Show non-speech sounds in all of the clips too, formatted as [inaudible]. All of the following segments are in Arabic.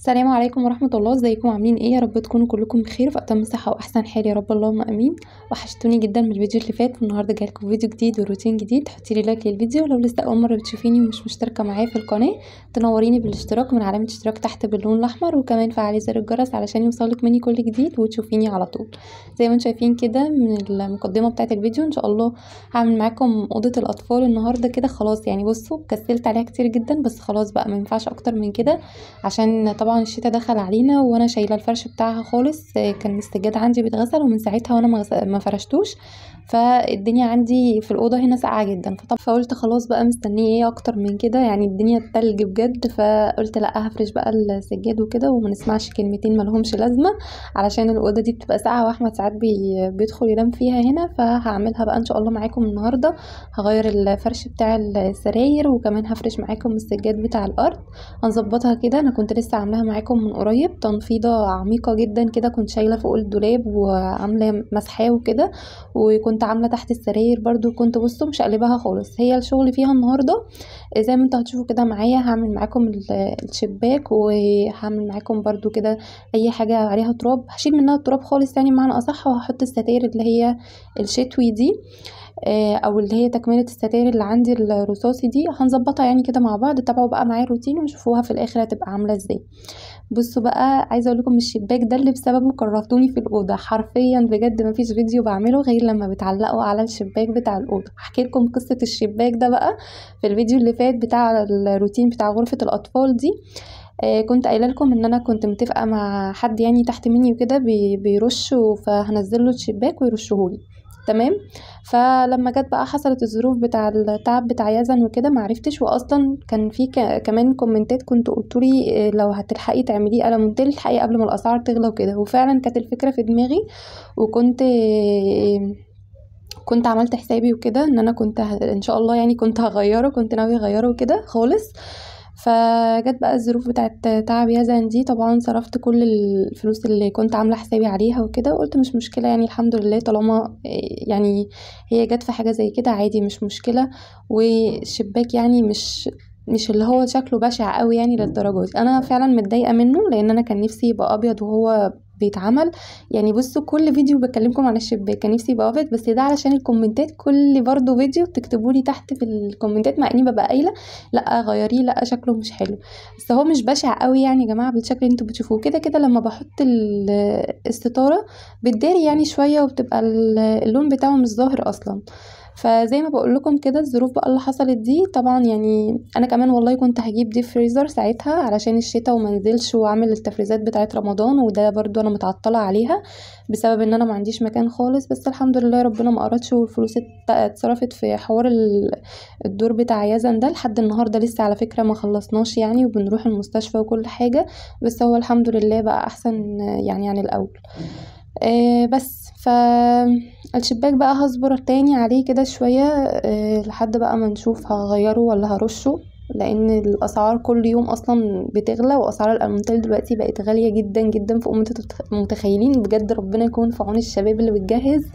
السلام عليكم ورحمة الله ازيكم عاملين ايه يا رب تكونوا كلكم بخير في اتم صحة واحسن حال يا رب اللهم امين وحشتوني جدا من الفيديو اللي فات النهاردة جايلكم فيديو جديد وروتين جديد حطي لي لايك للفيديو لو لسه اول مره بتشوفيني ومش مشتركه معايا في القناه تنوريني بالاشتراك من علامه اشتراك تحت باللون الاحمر وكمان فعلي زر الجرس علشان يوصلك مني كل جديد وتشوفيني على طول زي ما انتم شايفين كده من المقدمه بتاعه الفيديو ان شاء الله هعمل معاكم اوضه الاطفال النهارده كده خلاص يعني بصوا كسلت عليها كتير جدا بس خلاص بقى ما ينفعش اكتر من كده عشان طبعا طبعا دخل علينا وانا شايله الفرش بتاعها خالص آه، كان السجاد عندي بيتغسل ومن ساعتها وانا ما فرشتوش فالدنيا عندي في الاوضه هنا ساقعه جدا فطب فقلت خلاص بقى مستنيه ايه اكتر من كده يعني الدنيا التلج بجد فقلت لا هفرش بقى السجاد وكده وما نسمعش كلمتين ملهمش لازمه علشان الاوضه دي بتبقى ساقعه واحمد ساعات بي بيدخل ينام فيها هنا فهعملها بقى ان شاء الله معاكم النهارده هغير الفرش بتاع السراير وكمان هفرش معاكم السجاد بتاع الارض هنظبطها كده انا كنت لسه عاملاها معاكم من قريب تنفيضه عميقه جدا كده كنت شايله فوق الدولاب وعامله مسحاه وكده وكنت كنت عامله تحت السراير برضو كنت بصوا مش قلبها خالص هي الشغل فيها النهارده آه، زي ما انتوا هتشوفوا كده معايا هعمل معاكم الشباك وهعمل معاكم برضو كده اي حاجه عليها تراب هشيل منها التراب خالص يعني بمعنى اصح وهحط الستاير اللي هي الشتوي دي آه، او اللي هي تكمله الستاير اللي عندي الرصاصي دي هنظبطها يعني كده مع بعض تابعوا بقى معايا الروتين وشوفوها في الاخر هتبقى عامله ازاي بصوا بقى عايزه اقول لكم الشباك ده اللي بسببه كرهتوني في الاوضه حرفيا بجد مفيش فيديو بعمله غير لما بتعلقوا على الشباك بتاع الاوضه هحكي لكم قصه الشباك ده بقى في الفيديو اللي فات بتاع الروتين بتاع غرفه الاطفال دي آه كنت قايله لكم ان انا كنت متفقه مع حد يعني تحت مني وكده فهنزل له الشباك ويرشهولي تمام فلما جت بقى حصلت الظروف بتاع التعب بتاع يزن وكده معرفتش واصلا كان في كمان كومنتات كنت قلتولي آه، لو هتلحقي تعمليه قلم تلحقي قبل ما الاسعار تغلى وكده وفعلا كانت الفكره في دماغي وكنت كنت عملت حسابي وكده ان انا كنت ان شاء الله يعني كنت هغيره كنت ناوي اغيره وكده خالص فجت بقى الظروف بتاعت تعب يزن دي طبعا صرفت كل الفلوس اللي كنت عاملة حسابي عليها وكده وقلت مش مشكلة يعني الحمد لله طالما آه، يعني هي جت في حاجة زي كده عادي مش مشكلة والشباك يعني مش مش اللي هو شكله بشع قوي يعني للدرجه دي انا فعلا متضايقه منه لان انا كان نفسي يبقى ابيض وهو بيتعمل يعني بصوا كل فيديو بكلمكم عن الشباك كان نفسي يبقى بس ده علشان الكومنتات كل برضو فيديو بتكتبولي لي تحت في الكومنتات مع اني ببقى قايله لا غيريه لا شكله مش حلو بس هو مش بشع قوي يعني يا جماعه بالشكل اللي انتوا بتشوفوه كده كده لما بحط الستاره بتداري يعني شويه وبتبقى اللون بتاعه مش ظاهر اصلا فزي ما بقول لكم كده الظروف بقى اللي حصلت دي طبعا يعني انا كمان والله كنت هجيب دي فريزر ساعتها علشان الشتاء ومنزلش واعمل التفريزات بتاعه رمضان وده برضو انا متعطله عليها بسبب ان انا ما عنديش مكان خالص بس الحمد لله ربنا ما قرضش والفلوس اتصرفت في حوار الدور بتاع يزن ده لحد النهارده لسه على فكره ما خلصناش يعني وبنروح المستشفى وكل حاجه بس هو الحمد لله بقى احسن يعني عن الاول آه بس ف الشباك بقى هصبر تاني عليه كده شوية آه، لحد بقى ما نشوف هغيره ولا هرشه لان الاسعار كل يوم اصلا بتغلى واسعار الالمونتال دلوقتي بقت غاليه جدا جدا فوق ما انتوا متخيلين بجد ربنا يكون في عون الشباب اللي بتجهز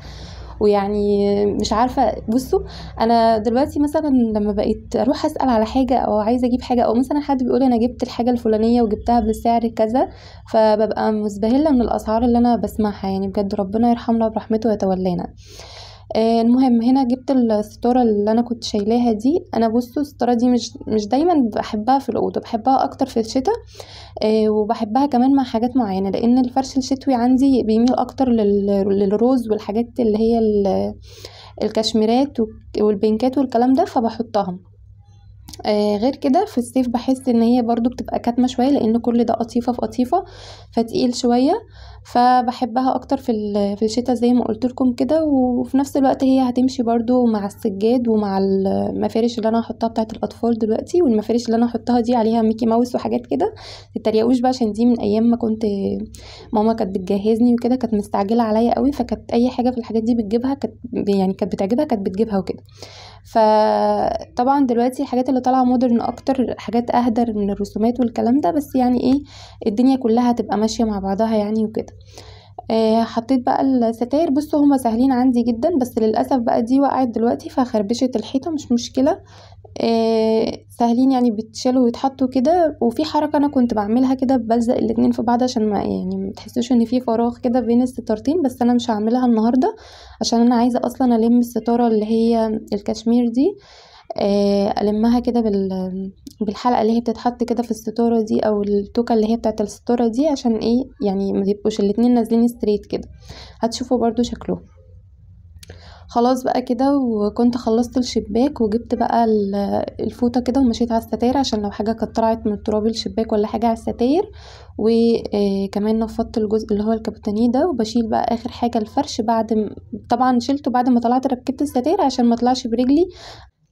ويعني مش عارفه بصوا انا دلوقتي مثلا لما بقيت اروح اسال على حاجه او عايزه اجيب حاجه او مثلا حد بيقول انا جبت الحاجه الفلانيه وجبتها بالسعر كذا فببقى مزبهله من الاسعار اللي انا بسمعها يعني بجد ربنا يرحمنا برحمته ويتولانا آه، المهم هنا جبت الستاره اللي انا كنت شايلاها دي انا بصوا الستاره دي مش مش دايما بحبها في الاوضه بحبها اكتر في الشتاء آه، وبحبها كمان مع حاجات معينه لان الفرش الشتوي عندي بيميل اكتر للروز والحاجات اللي هي الكشميرات والبينكات والكلام ده فبحطها آه غير كده في الصيف بحس ان هي برضو بتبقى كاتمه شويه لان كل ده قطيفه في قطيفه فتقيل شويه فبحبها اكتر في في الشتاء زي ما قلت لكم كده وفي نفس الوقت هي هتمشي برضو مع السجاد ومع المفارش اللي انا هحطها بتاعت الاطفال دلوقتي والمفارش اللي انا هحطها دي عليها ميكي ماوس وحاجات كده متتريقوش بقى عشان دي من ايام ما كنت ماما كانت بتجهزني وكده كانت مستعجله عليا قوي فكانت اي حاجه في الحاجات دي بتجيبها كانت يعني كانت بتعجبها كانت بتجيبها وكده فطبعا دلوقتي الحاجات اللي طالعه مودرن اكتر حاجات اهدر من الرسومات والكلام ده بس يعني ايه الدنيا كلها هتبقى ماشيه مع بعضها يعني وكده آه حطيت بقى الستاير بصوا هما سهلين عندي جدا بس للاسف بقى دي وقعت دلوقتي فخربشت الحيطه مش مشكله آه سهلين يعني بيتشالوا ويتحطوا كده وفي حركه انا كنت بعملها كده بلزق الاتنين في بعض عشان ما يعني ما تحسوش ان في فراغ كده بين الستارتين بس انا مش هعملها النهارده عشان انا عايزه اصلا الم الستاره اللي هي الكشمير دي آه، المها كده بال بالحلقه اللي هي بتتحط كده في الستاره دي او التوكه اللي هي بتاعت الستاره دي عشان ايه يعني ما يبقوش الاتنين نازلين ستريت كده هتشوفوا برضو شكلهم خلاص بقى كده وكنت خلصت الشباك وجبت بقى الفوطه كده ومشيت على الستاير عشان لو حاجه كانت طلعت من تراب الشباك ولا حاجه على الستاير وكمان آه، نفضت الجزء اللي هو الكابتانيه ده وبشيل بقى اخر حاجه الفرش بعد طبعا شلته بعد ما طلعت ركبت الستاير عشان ما طلعش برجلي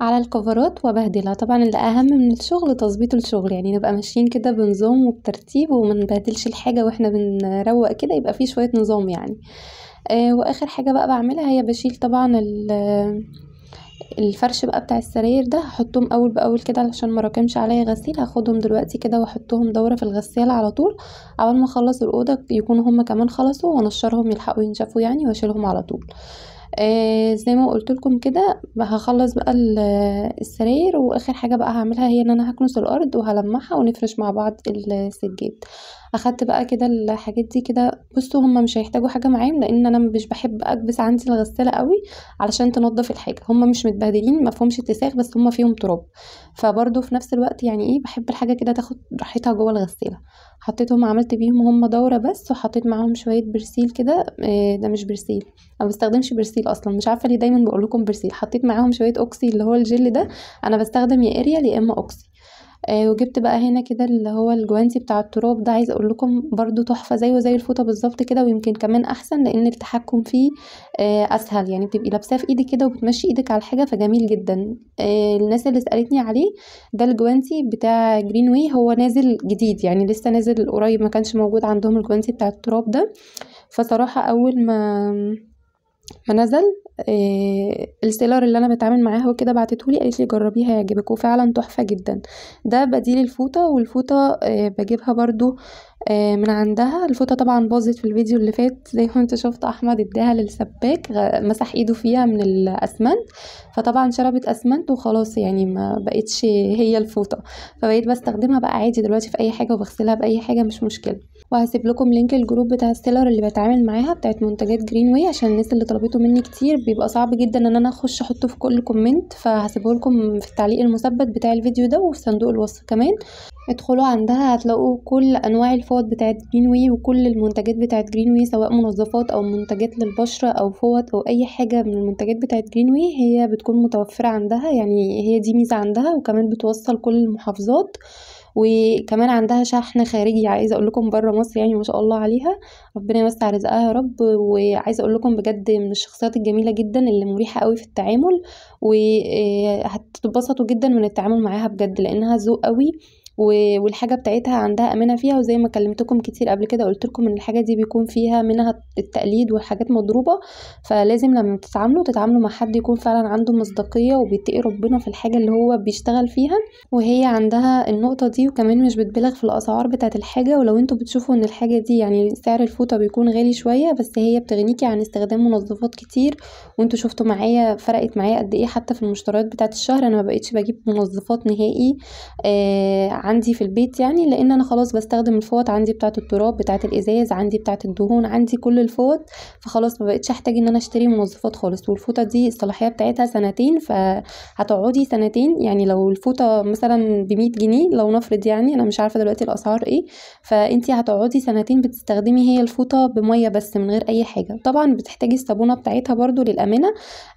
على الكفرات وابهدلها طبعًا الأهم من الشغل تظبيط الشغل، يعني نبقى ماشيين كده بنظام وبترتيب وما نبهدلش الحاجة وإحنا بنروّق كده يبقى في شوية نظام يعني، آآ آه، وآخر حاجة بقى بعملها هي بشيل طبعًا ال الفرش بقى بتاع السراير ده هحطهم أول بأول كده علشان مراكمش عليّا غسيل، هاخدهم دلوقتي كده وأحطهم دورة في الغسالة على طول، عقبال ما أخلّص الأوضة يكونوا هُم كمان خلصوا وأنشّرهم يلحقوا ينشفوا يعني وأشيلهم على طول. آه زي ما قلت لكم كده هخلص بقى السرير واخر حاجه بقى هعملها هي ان انا هكنس الارض وهلمعها ونفرش مع بعض السجاد اخدت بقى كده الحاجات دي كده بصوا هم مش هيحتاجوا حاجه معاهم لان انا مش بحب اكبس عندي الغساله قوي علشان تنضف الحاجه هم مش متبهدلين ما فيهمش اتساخ بس هم فيهم تراب فبرضه في نفس الوقت يعني ايه بحب الحاجه كده تاخد راحتها جوه الغساله حطيتهم عملت بيهم هم دورة بس وحطيت معاهم شوية برسيل كده آه، ده مش برسيل انا بستخدمش برسيل أصلا مش عارفة ليه دايما بقولكم برسيل حطيت معاهم شوية أوكسي اللي هو الجل ده أنا بستخدم يا إريال يا إما أوكسي آه وجبت بقى هنا كده اللي هو الجوانتي بتاع التراب ده عايزه اقول لكم برضو تحفه زيه زي الفوطه بالظبط كده ويمكن كمان احسن لان التحكم فيه آه اسهل يعني بتبقي لابساه في ايدك كده وبتمشي ايدك على الحاجه فجميل جدا آه الناس اللي سالتني عليه ده الجوانتي بتاع جرين واي هو نازل جديد يعني لسه نازل قريب ما كانش موجود عندهم الجوانتي بتاع التراب ده فصراحه اول ما ما نزل آه، السيلر اللي انا بتعامل معاها وكده بعتتهولي قالت لي جربيها هيعجبك وفعلا تحفه جدا ده بديل الفوطه والفوطه آه، بجيبها برضو آه، من عندها الفوطه طبعا باظت في الفيديو اللي فات زي ما انت شفت احمد اداها للسباك مسح ايده فيها من الاسمنت فطبعا شربت اسمنت وخلاص يعني ما بقتش هي الفوطه فبقيت بستخدمها بقى عادي دلوقتي في اي حاجه وبغسلها باي حاجه مش مشكله وهسيب لكم لينك الجروب بتاع السيلر اللي بتعامل معاها بتاعت منتجات جرين واي عشان الناس اللي طلبته مني كتير بيبقى صعب جدا ان انا اخش احطه في كل كومنت فهسيبه لكم في التعليق المثبت بتاع الفيديو ده وفي صندوق الوصف كمان ادخلوا عندها هتلاقوا كل انواع الفوط بتاعت جرين واي وكل المنتجات بتاعت جرين واي سواء منظفات او منتجات للبشره او فوط او اي حاجه من المنتجات بتاعت جرين واي هي بتكون متوفره عندها يعني هي دي ميزه عندها وكمان بتوصل كل المحافظات وكمان عندها شحن خارجي عايزه اقول لكم بره مصر يعني ما شاء الله عليها ربنا يوسع رزقها يا رب وعايزه اقول لكم بجد من الشخصيات الجميله جدا اللي مريحه قوي في التعامل وهتتبسطوا جدا من التعامل معاها بجد لانها ذوق قوي والحاجه بتاعتها عندها امانه فيها وزي ما كلمتكم كتير قبل كده قلت لكم ان الحاجه دي بيكون فيها منها التقليد والحاجات مضروبه فلازم لما تتعاملوا تتعاملوا مع حد يكون فعلا عنده مصداقيه وبيتقي ربنا في الحاجه اللي هو بيشتغل فيها وهي عندها النقطه دي وكمان مش بتبالغ في الاسعار بتاعه الحاجه ولو انتوا بتشوفوا ان الحاجه دي يعني سعر الفوطه بيكون غالي شويه بس هي بتغنيكي عن استخدام منظفات كتير وانتوا شفتوا معايا فرقت معايا قد ايه حتى في المشتريات بتاعه الشهر انا ما بقتش بجيب منظفات نهائي آه عندي في البيت يعني لان انا خلاص بستخدم الفوط عندي بتاعه التراب بتاعه الازاز عندي بتاعه الدهون عندي كل الفوط فخلاص ما بقتش احتاج ان انا اشتري منظفات خالص والفوطه دي الصلاحيه بتاعتها سنتين فهتقعدي سنتين يعني لو الفوطه مثلا ب جنيه لو نفرض يعني انا مش عارفه دلوقتي الاسعار ايه فانت هتقعدي سنتين بتستخدمي هي الفوطه بميه بس من غير اي حاجه طبعا بتحتاجي الصابونه بتاعتها برضو للامانه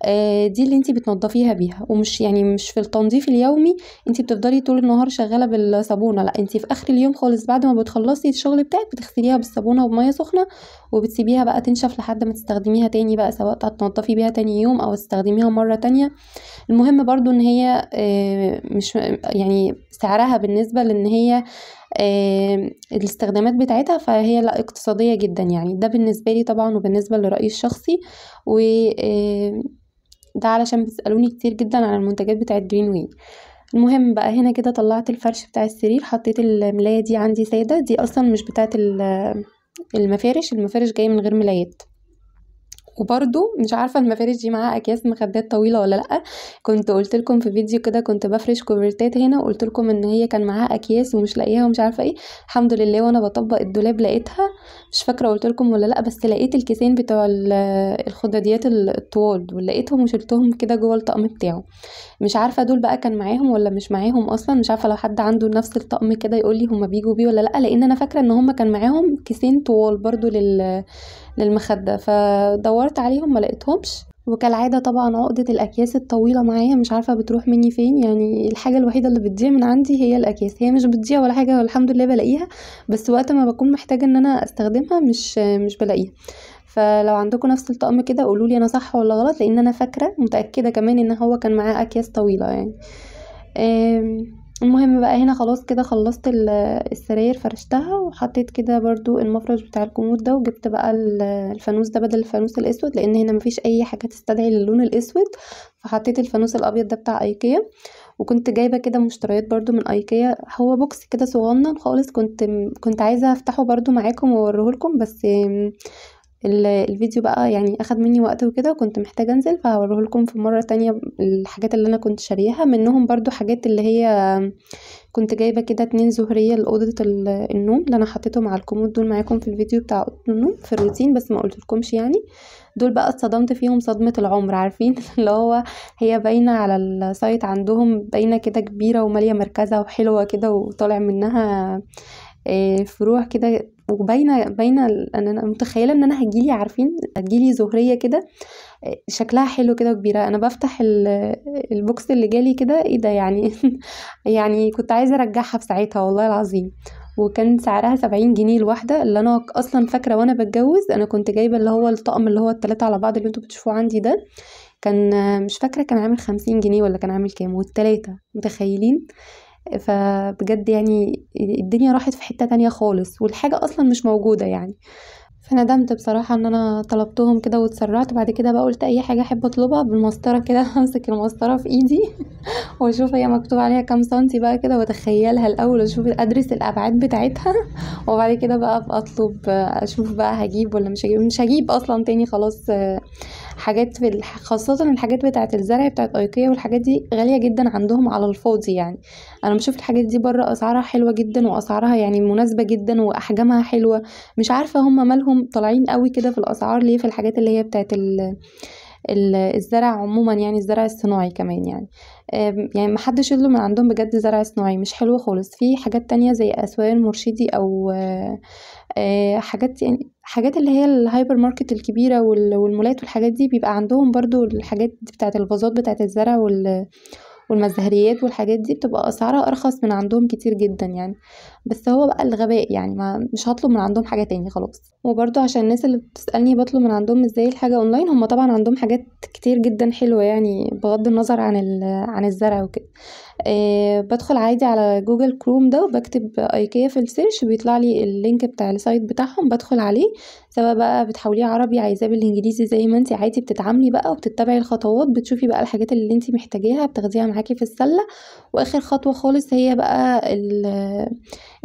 آه، دي اللي انتي بتنضفيها بيها ومش يعني مش في التنظيف اليومي انتي بتفضلي طول النهار شغاله بال بالصابونه لا انت في اخر اليوم خالص بعد ما بتخلصي الشغل بتاعك بتغسليها بالصابونه وبميه سخنه وبتسيبيها بقى تنشف لحد ما تستخدميها تاني بقى سواء هتنضفي بيها تاني يوم او تستخدميها مره تانية المهم برضو ان هي آه، مش يعني سعرها بالنسبه لان هي آه، الاستخدامات بتاعتها فهي لا اقتصاديه جدا يعني ده بالنسبه لي طبعا وبالنسبه لرايي الشخصي و آه، ده علشان بتسالوني كتير جدا عن المنتجات بتاعت جرين وين المهم بقى هنا كده طلعت الفرش بتاع السرير حطيت الملايه دي عندي ساده دي اصلا مش بتاعه المفارش المفارش جايه من غير ملايات وبرده مش عارفه المفارش دي معاها اكياس مخدات طويله ولا لا كنت قلت لكم في فيديو كده كنت بفرش كوفرتات هنا وقلت لكم ان هي كان معاها اكياس ومش لاقيها ومش عارفه ايه الحمد لله وانا بطبق الدولاب لقيتها مش فاكره قلت لكم ولا لا بس لقيت الكيسين بتوع الخداديات الطوال ولقيتهم وشلتهم كده جوه الطقم بتاعه مش عارفه دول بقى كان معاهم ولا مش معاهم اصلا مش عارفه لو حد عنده نفس الطقم كده يقول لي هما بيجوا بيه ولا لا لان انا فاكره ان هما كان معاهم كيسين طوال برضو لل للمخدة فدورت عليهم ما لقيتهمش وكالعادة طبعا عقدة الأكياس الطويلة معايا مش عارفة بتروح مني فين يعني الحاجة الوحيدة اللي بتضيع من عندي هي الأكياس هي مش بتضيع ولا حاجة والحمد لله بلاقيها بس وقت ما بكون محتاجة إن أنا أستخدمها مش مش بلاقيها فلو عندكم نفس الطقم كده قولوا لي انا صح ولا غلط لان انا فاكره متاكده كمان ان هو كان معاه اكياس طويله يعني المهم بقى هنا خلاص كده خلصت السراير فرشتها وحطيت كده برضو المفرش بتاع الكومود ده وجبت بقى الفانوس ده بدل الفانوس الاسود لان هنا مفيش اي حاجه تستدعي للون الاسود فحطيت الفانوس الابيض ده بتاع ايكيا وكنت جايبه كده مشتريات برضو من ايكيا هو بوكس كده صغنن خالص كنت كنت عايزه افتحه برضو معاكم واوريه لكم بس الفيديو بقى يعني اخد مني وقت وكده وكنت محتاجه انزل فهوريه لكم في مره تانية الحاجات اللي انا كنت شاريها منهم برضو حاجات اللي هي كنت جايبه كده اتنين زهريه لاوضه النوم اللي انا حطيتهم على الكومود دول معاكم في الفيديو بتاع اوضه النوم في الروتين بس ما قلتلكمش يعني دول بقى اتصدمت فيهم صدمه العمر عارفين [laughs] اللي هو هي باينه على السايت عندهم باينه كده كبيره وماليه مركزه وحلوه كده وطالع منها آه، فروع كده وباينه باينه ان انا متخيله ان انا هتجيلي عارفين هتجيلي زهريه كده شكلها حلو كده وكبيره انا بفتح البوكس اللي جالي كده ايه ده يعني [laughs] يعني كنت عايزه ارجعها في ساعتها والله العظيم وكان سعرها سبعين جنيه الواحدة اللي أنا أصلا فاكرة وأنا بتجوز أنا كنت جايبة اللي هو الطقم اللي هو التلاتة على بعض اللي انتوا بتشوفوه عندي ده كان مش فاكرة كان عامل خمسين جنيه ولا كان عامل كام والتلاتة متخيلين فبجد يعني الدنيا راحت في حتة تانية خالص والحاجة أصلا مش موجودة يعني فندمت بصراحة ان انا طلبتهم كده واتسرعت بعد كده بقى قلت اي حاجة احب اطلبها بالمسطرة كده [laughs] امسك المسطرة في ايدي [laughs] واشوف هي مكتوب عليها كام سنتي بقى كده واتخيلها الاول واشوف ادرس الابعاد بتاعتها [laughs] وبعد كده بقى اطلب اشوف بقى هجيب ولا مش هجيب مش هجيب اصلا تاني خلاص حاجات في الح... خاصة الحاجات بتاعة الزرع بتاعة ايكيا والحاجات دي غالية جدا عندهم على الفاضي يعني انا بشوف الحاجات دي بره اسعارها حلوة جدا واسعارها يعني مناسبة جدا واحجامها حلوة مش عارفة هما مالهم طالعين قوي كده في الاسعار ليه في الحاجات اللي هي بتاعة ال... الزرع عموما يعني الزرع الصناعي كمان يعني يعني ما حدش يظلم من عندهم بجد زرع صناعي مش حلو خالص في حاجات تانية زي اسوان مرشدي او آه، آه، حاجات يعني حاجات اللي هي الهايبر ماركت الكبيرة والمولات والحاجات دي بيبقى عندهم برضو الحاجات بتاعت الفازات بتاعت الزرع والمزهريات والحاجات دي بتبقى اسعارها ارخص من عندهم كتير جدا يعني بس هو بقى الغباء يعني ما مش هطلب من عندهم حاجه تاني خلاص وبرده عشان الناس اللي بتسالني بطلب من عندهم ازاي الحاجه اونلاين هم طبعا عندهم حاجات كتير جدا حلوه يعني بغض النظر عن عن الزرع وكده آه، بدخل عادي على جوجل كروم ده وبكتب ايكيا في السيرش بيطلع لي اللينك بتاع السايت بتاعهم بدخل عليه سواء بقى بتحوليه عربي عايزاه بالانجليزي زي ما انت عادي بتتعاملي بقى وبتتبعي الخطوات بتشوفي بقى الحاجات اللي انت محتاجاها بتاخديها معاكي في السله واخر خطوه خالص هي بقى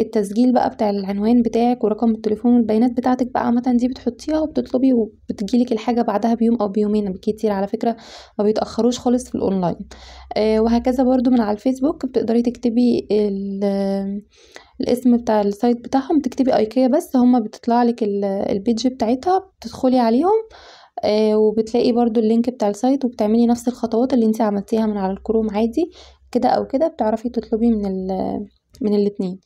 التسجيل بقى بتاع العنوان بتاعك ورقم التليفون والبيانات بتاعتك بقى عامه دي بتحطيها وبتطلبي وبتجيلك الحاجه بعدها بيوم او بيومين بكتير على فكره ما بيتاخروش خالص في الاونلاين آه وهكذا برضو من على الفيسبوك بتقدري تكتبي الاسم بتاع السايت بتاعهم تكتبي ايكيا بس هما بتطلع لك البيج بتاعتها بتدخلي عليهم آه وبتلاقي برضو اللينك بتاع السايت وبتعملي نفس الخطوات اللي انت عملتيها من على الكروم عادي كده او كده بتعرفي تطلبي من من الاتنين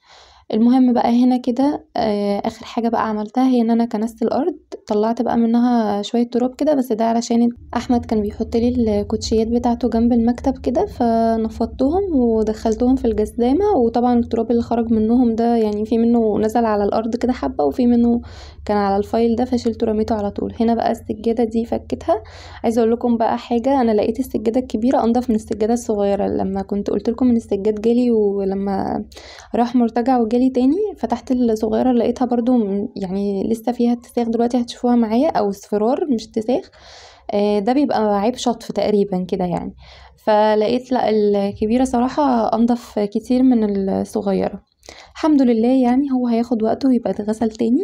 المهم بقى هنا كده آه اخر حاجه بقى عملتها هي ان انا كنست الارض طلعت بقى منها شويه تراب كده بس ده علشان احمد كان بيحط لي الكوتشيات بتاعته جنب المكتب كده فنفضتهم ودخلتهم في الجسدامه وطبعا التراب اللي خرج منهم ده يعني في منه نزل على الارض كده حبه وفي منه كان على الفايل ده فشلته ورميته على طول هنا بقى السجاده دي فكتها عايزه اقول لكم بقى حاجه انا لقيت السجاده الكبيره انضف من السجاده الصغيره لما كنت قلت لكم ان السجاد جالي ولما راح مرتجع وجالي تاني فتحت الصغيره لقيتها برضو يعني لسه فيها اتساخ دلوقتي هتشوفوها معايا او اصفرار مش اتساخ آه، ده بيبقى عيب شطف تقريبا كده يعني فلقيت لا الكبيرة صراحة أنضف كتير من الصغيرة الحمد لله يعني هو هياخد وقته ويبقى اتغسل تاني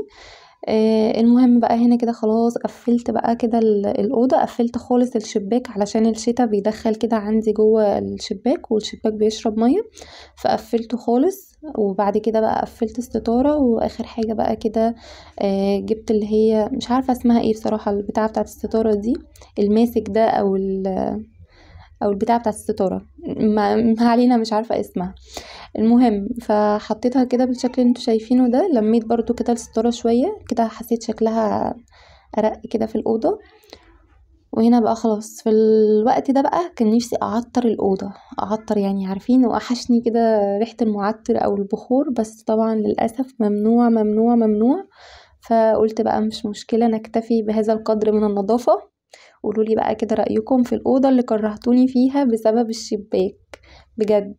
آه، المهم بقى هنا كده خلاص قفلت بقى كده الاوضه قفلت خالص الشباك علشان الشتا بيدخل كده عندي جوه الشباك والشباك بيشرب ميه فقفلته خالص وبعد كده بقى قفلت الستاره واخر حاجه بقى كده آه، جبت اللي هي مش عارفه اسمها ايه بصراحه البتاعه بتاعه الستاره دي الماسك ده او او البتاع بتاعه الستاره ما علينا مش عارفه اسمها المهم فحطيتها كده بالشكل اللي انتوا شايفينه ده لميت برضو كده الستاره شويه كده حسيت شكلها ارق كده في الاوضه وهنا بقى خلاص في الوقت ده بقى كان نفسي اعطر الاوضه اعطر يعني عارفين وحشني كده ريحه المعطر او البخور بس طبعا للاسف ممنوع ممنوع ممنوع فقلت بقى مش مشكله نكتفي بهذا القدر من النظافه قولوا لي بقى كده رايكم في الاوضه اللي كرهتوني فيها بسبب الشباك بجد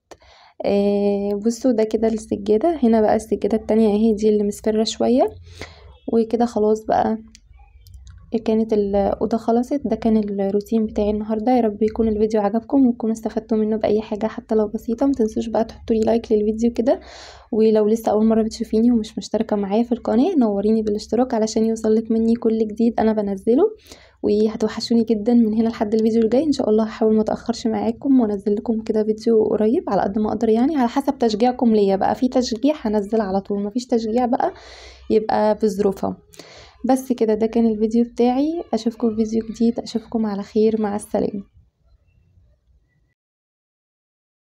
آه، بصوا ده كده السجادة هنا بقى السجادة التانية اهي دي اللي مسفرة شوية وكده خلاص بقى كانت الأوضة خلصت ده كان الروتين بتاعي النهاردة يا رب يكون الفيديو عجبكم وتكونوا استفدتوا منه بأي حاجة حتى لو بسيطة متنسوش بقى تحطولي لايك للفيديو كده ولو لسه أول مرة بتشوفيني ومش مشتركة معايا في القناة نوريني بالاشتراك علشان يوصلك مني كل جديد أنا بنزله وهتوحشوني جدا من هنا لحد الفيديو الجاي ان شاء الله هحاول ما اتاخرش معاكم وانزل لكم كده فيديو قريب على قد ما اقدر يعني على حسب تشجيعكم ليا بقى في تشجيع هنزل على طول مفيش تشجيع بقى يبقى بظروفها بس كده ده كان الفيديو بتاعي اشوفكم في فيديو جديد اشوفكم على خير مع السلامه